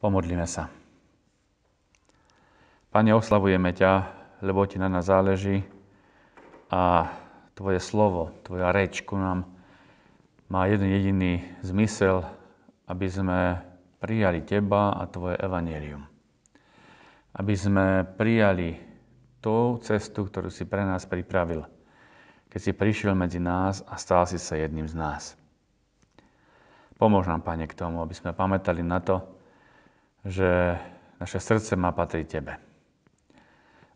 Pomodlíme sa. Pane, oslavujeme ťa, lebo ti na nás záleží a tvoje slovo, tvoja reč ku nám má jeden jediný zmysel, aby sme prijali teba a tvoje evanelium. Aby sme prijali tú cestu, ktorú si pre nás pripravil, keď si prišiel medzi nás a stal si sa jedným z nás. Pomôž nám, Pane, k tomu, aby sme pamätali na to, že naše srdce má patriť Tebe.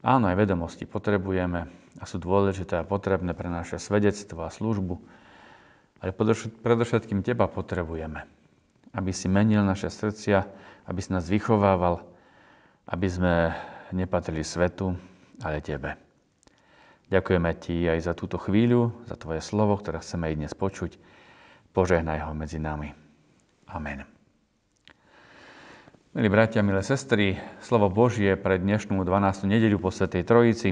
Áno, aj vedomosti potrebujeme a sú dôležité a potrebné pre naše svedectvo a službu, ale predovšetkým Teba potrebujeme, aby si menil naše srdcia, aby si nás vychovával, aby sme nepatrili svetu, ale Tebe. Ďakujeme Ti aj za túto chvíľu, za Tvoje slovo, ktoré chceme aj dnes počuť. Požehnaj ho medzi nami. Amen. Milí bratia, milé sestry, slovo Božie pre dnešnú 12. nedeľu po Svetej Trojici,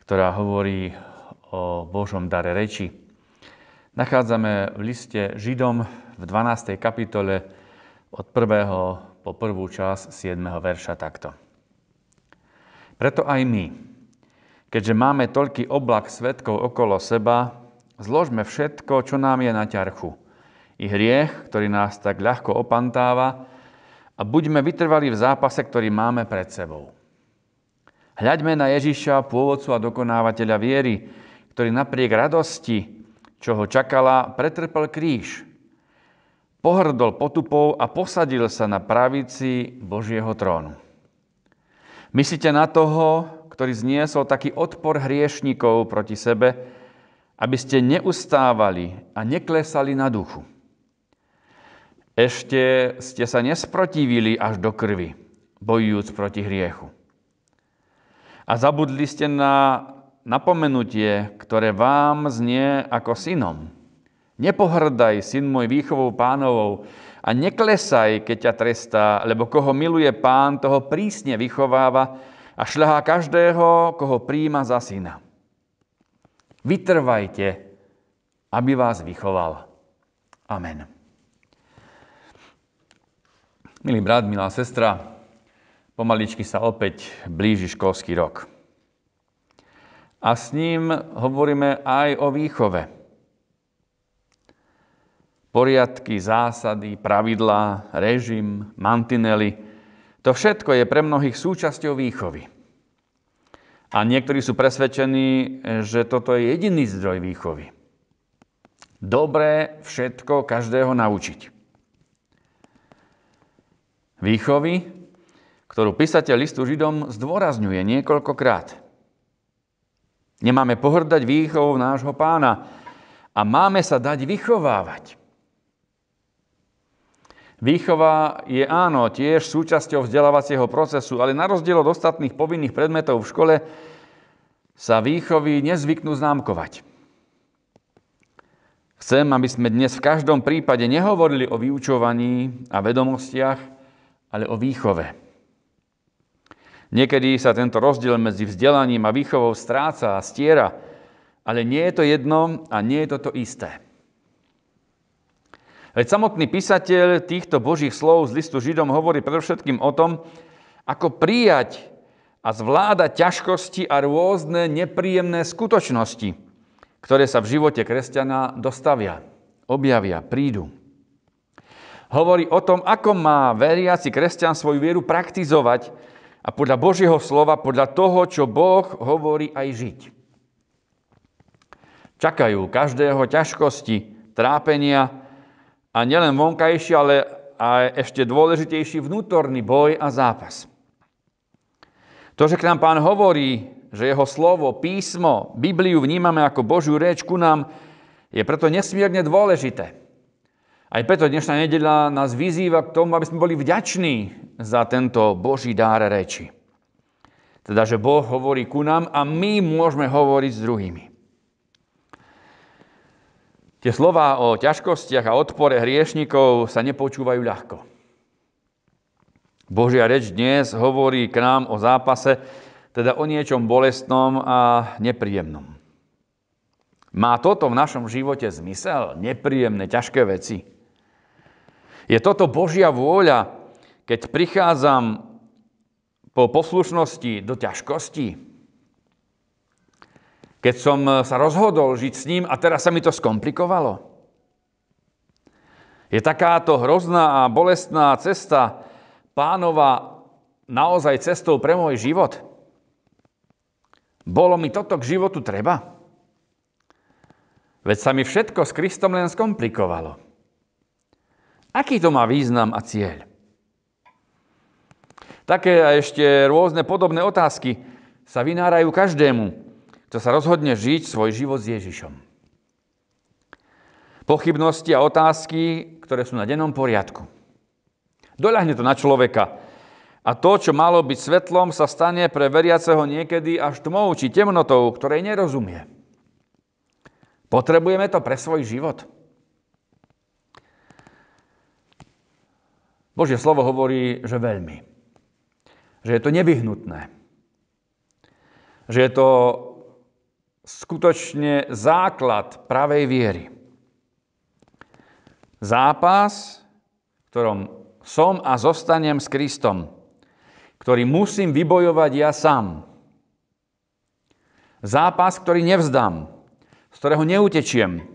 ktorá hovorí o Božom dare reči. Nachádzame v liste Židom v 12. kapitole od 1. po 1. čas 7. verša takto. Preto aj my, keďže máme toľký oblak svetkov okolo seba, zložme všetko, čo nám je na ťarchu. I hriech, ktorý nás tak ľahko opantáva, a buďme vytrvali v zápase, ktorý máme pred sebou. Hľaďme na Ježiša, pôvodcu a dokonávateľa viery, ktorý napriek radosti, čo ho čakala, pretrpel kríž. Pohrdol potupou a posadil sa na pravici Božieho trónu. Myslíte na toho, ktorý zniesol taký odpor hriešnikov proti sebe, aby ste neustávali a neklesali na duchu. Ešte ste sa nesprotivili až do krvi, bojujúc proti hriechu. A zabudli ste na napomenutie, ktoré vám znie ako synom. Nepohrdaj, syn môj, výchovou pánovou a neklesaj, keď ťa trestá, lebo koho miluje pán, toho prísne vychováva a šľahá každého, koho príjima za syna. Vytrvajte, aby vás vychoval. Amen. Milý brat, milá sestra, pomaličky sa opäť blíži školský rok. A s ním hovoríme aj o výchove. Poriadky, zásady, pravidlá, režim, mantinely, to všetko je pre mnohých súčasťou výchovy. A niektorí sú presvedčení, že toto je jediný zdroj výchovy. Dobré všetko každého naučiť výchovy, ktorú písateľ listu Židom zdôrazňuje niekoľkokrát. Nemáme pohrdať výchovou nášho pána a máme sa dať vychovávať. Výchova je áno tiež súčasťou vzdelávacieho procesu, ale na rozdiel od ostatných povinných predmetov v škole sa výchovy nezvyknú známkovať. Chcem, aby sme dnes v každom prípade nehovorili o vyučovaní a vedomostiach, ale o výchove. Niekedy sa tento rozdiel medzi vzdelaním a výchovou stráca a stiera, ale nie je to jedno a nie je to to isté. Veď samotný písateľ týchto božích slov z listu Židom hovorí predovšetkým o tom, ako prijať a zvládať ťažkosti a rôzne nepríjemné skutočnosti, ktoré sa v živote kresťana dostavia, objavia, prídu hovorí o tom, ako má veriaci kresťan svoju vieru praktizovať a podľa Božieho slova, podľa toho, čo Boh hovorí aj žiť. Čakajú každého ťažkosti, trápenia a nielen vonkajší, ale aj ešte dôležitejší vnútorný boj a zápas. To, že k nám pán hovorí, že jeho slovo, písmo, Bibliu vnímame ako Božiu reč ku nám, je preto nesmierne dôležité. Aj preto dnešná nedeľa nás vyzýva k tomu, aby sme boli vďační za tento Boží dár reči. Teda, že Boh hovorí ku nám a my môžeme hovoriť s druhými. Tie slova o ťažkostiach a odpore hriešnikov sa nepočúvajú ľahko. Božia reč dnes hovorí k nám o zápase, teda o niečom bolestnom a nepríjemnom. Má toto v našom živote zmysel? Nepríjemné, ťažké veci? Je toto Božia vôľa, keď prichádzam po poslušnosti do ťažkosti. Keď som eh, sa rozhodol žiť s ním a teraz sa mi to skomplikovalo? Je takáto hrozná a bolestná cesta pánova naozaj cestou pre môj život? Bolo mi toto k životu treba? Veď sa mi všetko s Kristom len skomplikovalo. Aký to má význam a cieľ? Také a ešte rôzne podobné otázky sa vynárajú každému, kto sa rozhodne žiť svoj život s Ježišom. Pochybnosti a otázky, ktoré sú na dennom poriadku. Doľahne to na človeka. A to, čo malo byť svetlom, sa stane pre veriaceho niekedy až tmou či temnotou, ktorej nerozumie. Potrebujeme to pre svoj život. Božie slovo hovorí, že veľmi. Že je to nevyhnutné. Že je to skutočne základ pravej viery. Zápas, v ktorom som a zostanem s Kristom, ktorý musím vybojovať ja sám. Zápas, ktorý nevzdám, z ktorého neutečiem,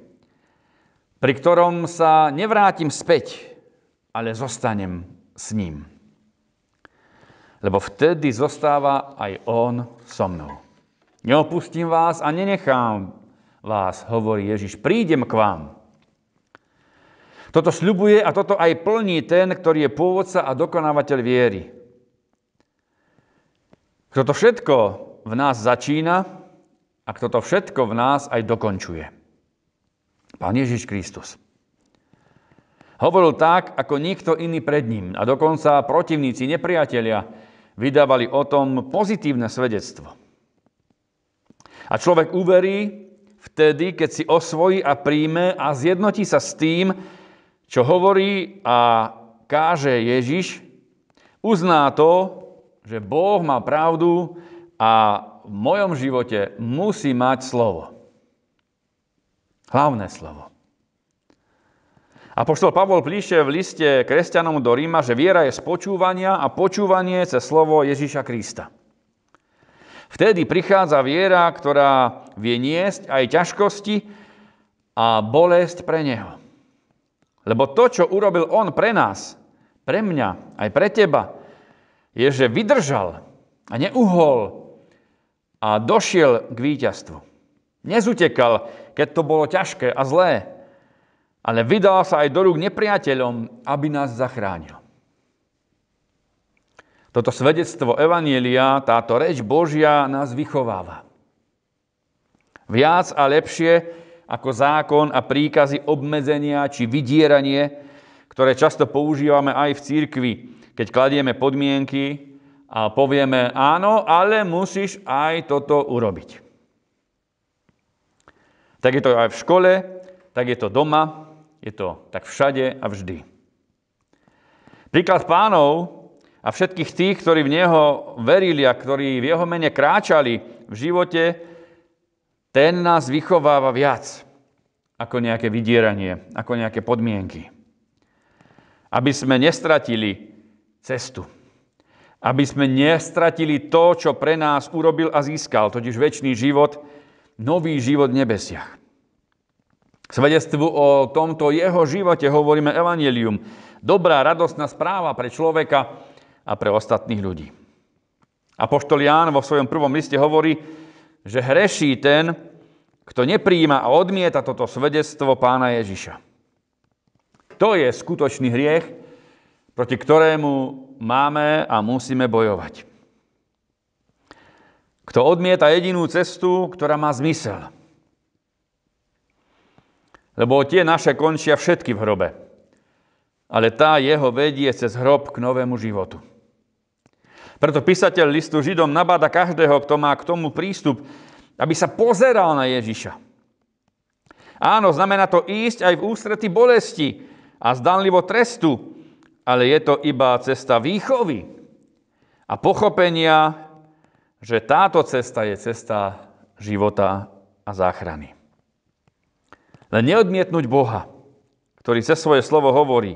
pri ktorom sa nevrátim späť, ale zostanem s ním. Lebo vtedy zostáva aj on so mnou. Neopustím vás a nenechám vás, hovorí Ježiš. Prídem k vám. Toto sľubuje a toto aj plní ten, ktorý je pôvodca a dokonávateľ viery. Kto to všetko v nás začína a kto to všetko v nás aj dokončuje. Pán Ježiš Kristus. Hovoril tak, ako nikto iný pred ním. A dokonca protivníci, nepriatelia, vydávali o tom pozitívne svedectvo. A človek uverí vtedy, keď si osvojí a príjme a zjednotí sa s tým, čo hovorí a káže Ježiš, uzná to, že Boh má pravdu a v mojom živote musí mať slovo. Hlavné slovo. A poštol Pavol píše v liste kresťanom do Ríma, že viera je z počúvania a počúvanie cez slovo Ježíša Krista. Vtedy prichádza viera, ktorá vie niesť aj ťažkosti a bolesť pre neho. Lebo to, čo urobil on pre nás, pre mňa, aj pre teba, je, že vydržal a neuhol a došiel k víťazstvu. Nezutekal, keď to bolo ťažké a zlé, ale vydal sa aj do rúk nepriateľom, aby nás zachránil. Toto svedectvo Evanielia, táto reč Božia nás vychováva. Viac a lepšie ako zákon a príkazy obmedzenia či vydieranie, ktoré často používame aj v církvi, keď kladieme podmienky a povieme áno, ale musíš aj toto urobiť. Tak je to aj v škole, tak je to doma, je to tak všade a vždy. Príklad pánov a všetkých tých, ktorí v Neho verili a ktorí v Jeho mene kráčali v živote, ten nás vychováva viac ako nejaké vydieranie, ako nejaké podmienky. Aby sme nestratili cestu. Aby sme nestratili to, čo pre nás urobil a získal, totiž väčší život, nový život v nebesiach svedectvu o tomto jeho živote hovoríme evanelium. Dobrá, radostná správa pre človeka a pre ostatných ľudí. poštol Ján vo svojom prvom liste hovorí, že hreší ten, kto nepríjima a odmieta toto svedectvo pána Ježiša. To je skutočný hriech, proti ktorému máme a musíme bojovať. Kto odmieta jedinú cestu, ktorá má zmysel – lebo tie naše končia všetky v hrobe. Ale tá jeho vedie cez hrob k novému životu. Preto písateľ listu Židom nabáda každého, kto má k tomu prístup, aby sa pozeral na Ježiša. Áno, znamená to ísť aj v ústrety bolesti a zdanlivo trestu, ale je to iba cesta výchovy a pochopenia, že táto cesta je cesta života a záchrany. Len neodmietnúť Boha, ktorý cez svoje slovo hovorí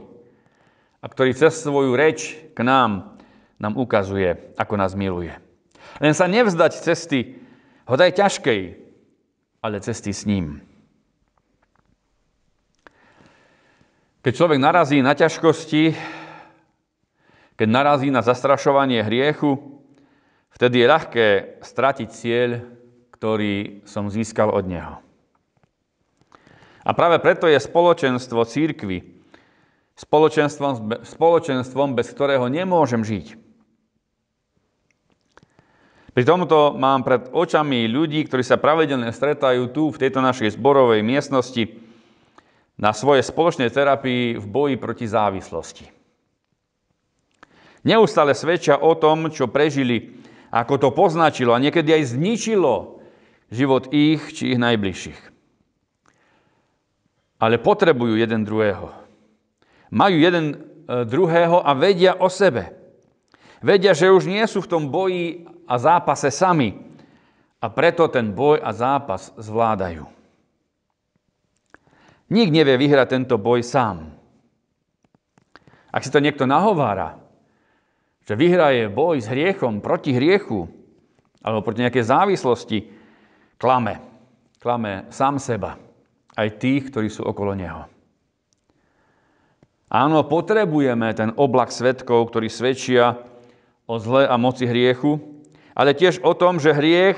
a ktorý cez svoju reč k nám nám ukazuje, ako nás miluje. Len sa nevzdať cesty, hodaj ťažkej, ale cesty s ním. Keď človek narazí na ťažkosti, keď narazí na zastrašovanie hriechu, vtedy je ľahké stratiť cieľ, ktorý som získal od neho. A práve preto je spoločenstvo církvy spoločenstvom, spoločenstvom, bez ktorého nemôžem žiť. Pri tomto mám pred očami ľudí, ktorí sa pravidelne stretajú tu, v tejto našej zborovej miestnosti, na svojej spoločnej terapii v boji proti závislosti. Neustále svedčia o tom, čo prežili, ako to poznačilo a niekedy aj zničilo život ich či ich najbližších ale potrebujú jeden druhého. Majú jeden e, druhého a vedia o sebe. Vedia, že už nie sú v tom boji a zápase sami a preto ten boj a zápas zvládajú. Nik nevie vyhrať tento boj sám. Ak si to niekto nahovára, že vyhraje boj s hriechom proti hriechu alebo proti nejakej závislosti, klame. Klame sám seba aj tých, ktorí sú okolo neho. Áno, potrebujeme ten oblak svetkov, ktorí svedčia o zle a moci hriechu, ale tiež o tom, že hriech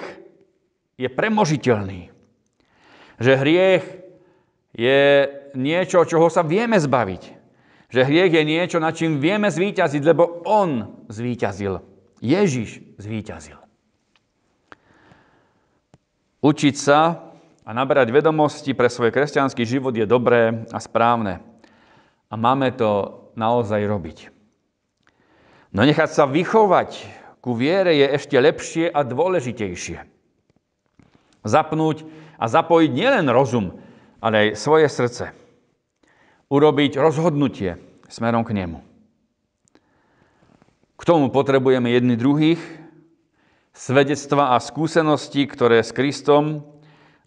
je premožiteľný. Že hriech je niečo, čoho sa vieme zbaviť. Že hriech je niečo, na čím vieme zvíťaziť, lebo on zvíťazil. Ježiš zvíťazil. Učiť sa a naberať vedomosti pre svoj kresťanský život je dobré a správne. A máme to naozaj robiť. No nechať sa vychovať ku viere je ešte lepšie a dôležitejšie. Zapnúť a zapojiť nielen rozum, ale aj svoje srdce. Urobiť rozhodnutie smerom k nemu. K tomu potrebujeme jedných druhých, svedectva a skúsenosti, ktoré s Kristom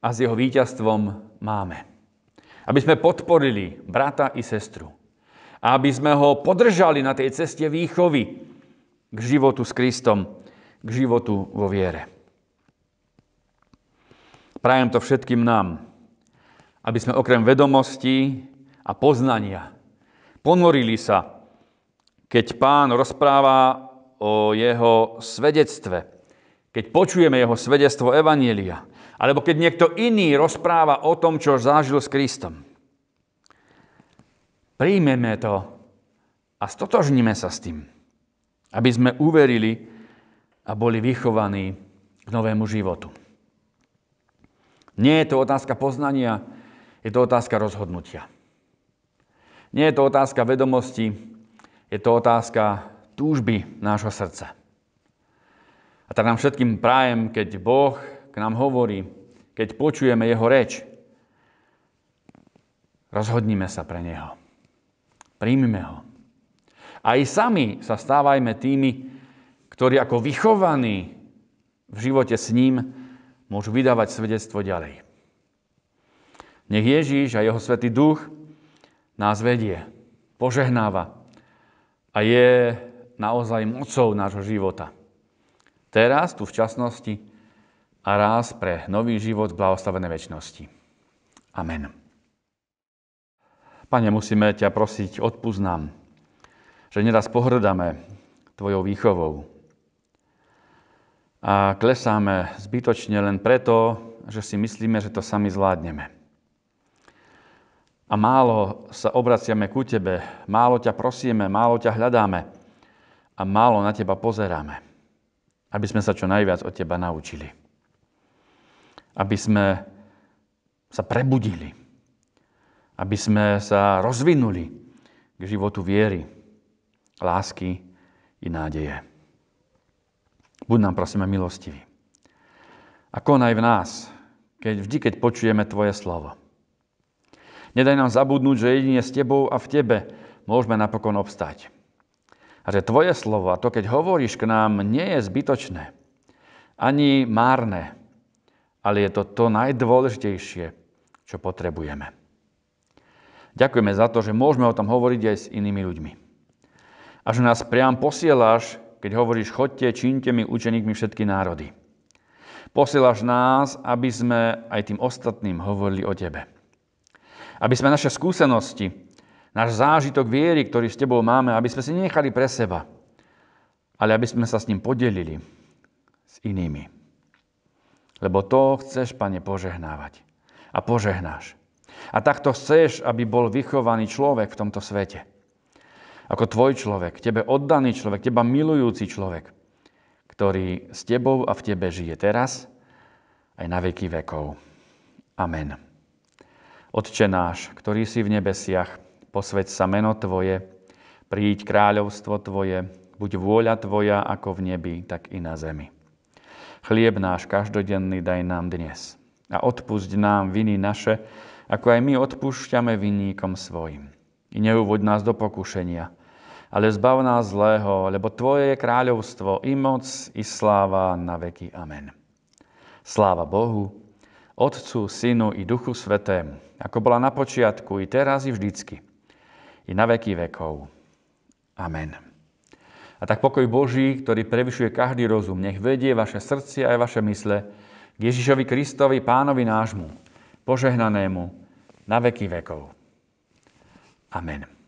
a s jeho víťazstvom máme. Aby sme podporili brata i sestru. A aby sme ho podržali na tej ceste výchovy k životu s Kristom, k životu vo viere. Prajem to všetkým nám, aby sme okrem vedomostí a poznania ponorili sa, keď pán rozpráva o jeho svedectve, keď počujeme jeho svedectvo Evanielia – alebo keď niekto iný rozpráva o tom, čo zažil s Kristom. Príjmeme to a stotožníme sa s tým, aby sme uverili a boli vychovaní k novému životu. Nie je to otázka poznania, je to otázka rozhodnutia. Nie je to otázka vedomosti, je to otázka túžby nášho srdca. A tak nám všetkým prajem, keď Boh k nám hovorí, keď počujeme jeho reč. Rozhodnime sa pre neho. Príjmime ho. Aj sami sa stávajme tými, ktorí ako vychovaní v živote s ním môžu vydávať svedectvo ďalej. Nech Ježíš a jeho svätý duch nás vedie, požehnáva a je naozaj mocou nášho života. Teraz, tu v časnosti, a raz pre nový život v blahoslavenej väčšnosti. Amen. Pane, musíme ťa prosiť, odpúsť nám, že neraz pohrdame Tvojou výchovou a klesáme zbytočne len preto, že si myslíme, že to sami zvládneme. A málo sa obraciame ku Tebe, málo ťa prosíme, málo ťa hľadáme a málo na Teba pozeráme, aby sme sa čo najviac od Teba naučili aby sme sa prebudili, aby sme sa rozvinuli k životu viery, lásky i nádeje. Buď nám prosíme milostivý. A konaj v nás, keď vždy, keď počujeme Tvoje slovo. Nedaj nám zabudnúť, že jedine s Tebou a v Tebe môžeme napokon obstať. A že Tvoje slovo a to, keď hovoríš k nám, nie je zbytočné, ani márne, ale je to to najdôležitejšie, čo potrebujeme. Ďakujeme za to, že môžeme o tom hovoriť aj s inými ľuďmi. A že nás priam posieláš, keď hovoríš, chodte, čínte mi učeníkmi všetky národy. Posieláš nás, aby sme aj tým ostatným hovorili o Tebe. Aby sme naše skúsenosti, náš zážitok viery, ktorý s Tebou máme, aby sme si nechali pre seba, ale aby sme sa s ním podelili s inými lebo to chceš, Pane, požehnávať. A požehnáš. A takto chceš, aby bol vychovaný človek v tomto svete. Ako tvoj človek, tebe oddaný človek, teba milujúci človek, ktorý s tebou a v tebe žije teraz aj na veky vekov. Amen. Otče náš, ktorý si v nebesiach, posveď sa meno Tvoje, príď kráľovstvo Tvoje, buď vôľa Tvoja ako v nebi, tak i na zemi. Chlieb náš každodenný daj nám dnes. A odpusť nám viny naše, ako aj my odpúšťame vinníkom svojim. I neuvoď nás do pokušenia, ale zbav nás zlého, lebo Tvoje je kráľovstvo, i moc, i sláva na veky. Amen. Sláva Bohu, Otcu, Synu i Duchu Svetému, ako bola na počiatku, i teraz, i vždycky, i na veky vekov. Amen. A tak pokoj Boží, ktorý prevyšuje každý rozum, nech vedie vaše srdcia aj vaše mysle k Ježišovi Kristovi, pánovi nášmu, požehnanému na veky vekov. Amen.